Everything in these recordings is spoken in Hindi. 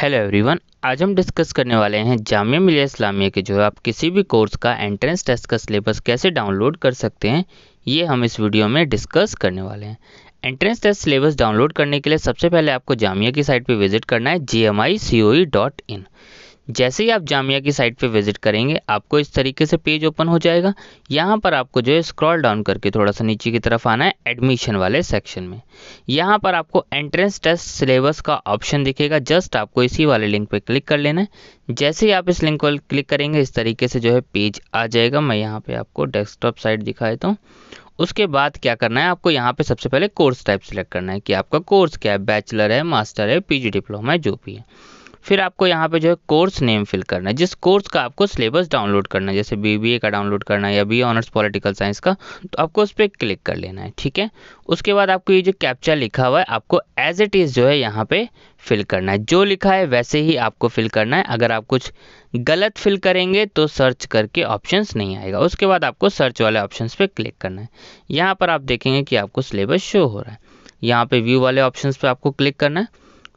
हेलो एवरीवन आज हम डिस्कस करने वाले हैं जामिया मिलिया इस्लामिया के जो है आप किसी भी कोर्स का एंट्रेंस टेस्ट का सिलेबस कैसे डाउनलोड कर सकते हैं ये हम इस वीडियो में डिस्कस करने वाले हैं एंट्रेंस टेस्ट सिलेबस डाउनलोड करने के लिए सबसे पहले आपको जामिया की साइट पर विजिट करना है G M I C O E dot in जैसे ही आप जामिया की साइट पे विजिट करेंगे आपको इस तरीके से पेज ओपन हो जाएगा यहाँ पर आपको जो है स्क्रॉल डाउन करके थोड़ा सा नीचे की तरफ आना है एडमिशन वाले सेक्शन में यहाँ पर आपको एंट्रेंस टेस्ट सिलेबस का ऑप्शन दिखेगा जस्ट आपको इसी वाले लिंक पर क्लिक कर लेना है जैसे ही आप इस लिंक पर क्लिक करेंगे इस तरीके से जो है पेज आ जाएगा मैं यहाँ पर आपको डेस्कटॉप साइट दिखा देता हूँ उसके बाद क्या करना है आपको यहाँ पे सबसे पहले कोर्स टाइप सेलेक्ट करना है कि आपका कोर्स क्या है बैचलर है मास्टर है पीजी डिप्लोमा है जो भी है फिर आपको यहाँ पे जो है कोर्स नेम फिल करना है जिस कोर्स का आपको सिलेबस डाउनलोड करना है जैसे बी का डाउनलोड करना है या बी ऑनर्स पॉलिटिकल साइंस का तो आपको उस पर क्लिक कर लेना है ठीक है उसके बाद आपको ये जो कैप्चा लिखा हुआ है आपको एज इट इज़ जो है यहाँ पर फिल करना है जो लिखा है वैसे ही आपको फिल करना है अगर आप कुछ गलत फिल करेंगे तो सर्च करके ऑप्शंस नहीं आएगा उसके बाद आपको सर्च वाले ऑप्शंस पे क्लिक करना है यहाँ पर आप देखेंगे कि आपको सिलेबस शो हो रहा है यहाँ पे व्यू वाले ऑप्शंस पे आपको क्लिक करना है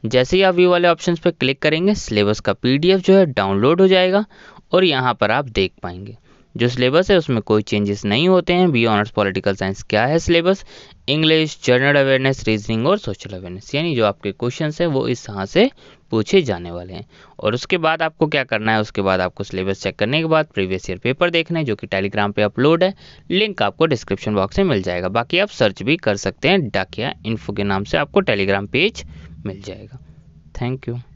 जैसे ही आप व्यू वाले ऑप्शन पर क्लिक करेंगे सिलेबस का पी जो है डाउनलोड हो जाएगा और यहाँ पर आप देख पाएंगे जो सिलेबस है उसमें कोई चेंजेस नहीं होते हैं बी ऑनर्स पॉलिटिकल साइंस क्या है syllabus English general awareness reasoning और सोशल अवेयरनेस यानी जो आपके क्वेश्चन हैं वो इस तरह से पूछे जाने वाले हैं और उसके बाद आपको क्या करना है उसके बाद आपको सिलेबस चेक करने के बाद प्रीवियस ईयर पेपर देखना है जो कि टेलीग्राम पर अपलोड है लिंक आपको डिस्क्रिप्शन बॉक्स में मिल जाएगा बाकी आप सर्च भी कर सकते हैं डाकिया इन्फो के नाम से आपको टेलीग्राम पेज मिल जाएगा थैंक यू